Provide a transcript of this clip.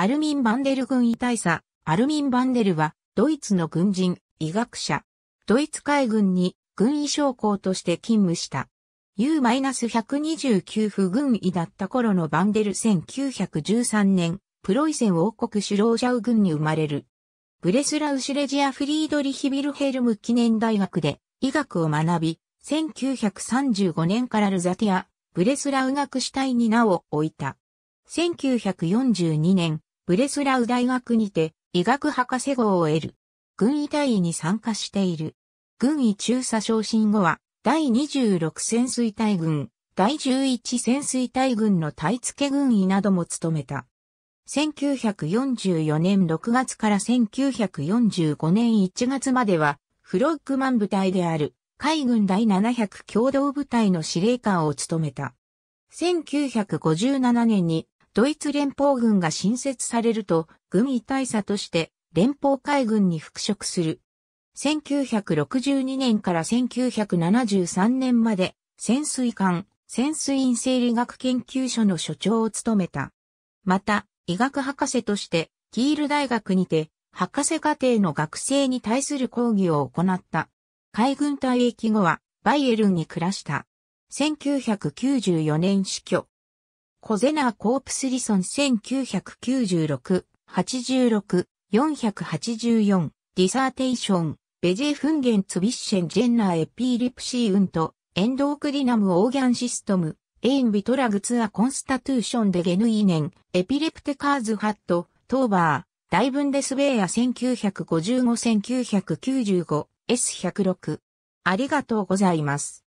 アルミン・バンデル軍医大佐、アルミン・バンデルは、ドイツの軍人、医学者、ドイツ海軍に軍医将校として勤務した。U-129 府軍医だった頃のバンデル1913年、プロイセン王国シュロージャウ軍に生まれる。ブレスラウ・シュレジア・フリードリヒ・ビルヘルム記念大学で医学を学び、1935年からルザティア、ブレスラウ学主体に名を置いた。1942年、ブレスラウ大学にて医学博士号を得る。軍医隊医に参加している。軍医中佐昇進後は、第26潜水隊軍、第11潜水隊軍の隊付軍医なども務めた。1944年6月から1945年1月までは、フロッグマン部隊である海軍第700共同部隊の司令官を務めた。1957年にドイツ連邦軍が新設されると、軍医大佐として連邦海軍に復職する。1962年から1973年まで潜水艦、潜水員生理学研究所の所長を務めた。また、医学博士として、キール大学にて、博士課程の学生に対する講義を行った。海軍退役後は、バイエルンに暮らした。1994年死去。コゼナー・コープスリソン1996、86、484、ディサーテーション、ベジェフンゲンツビッシェンジェンナーエピーリプシーウント、エンドークリナムオーギャンシストム、エインビトラグツアコンスタトゥーションデゲヌイネン、エピレプテカーズハット、トーバー、ダイブンデスベイア1955-1995、S106。ありがとうございます。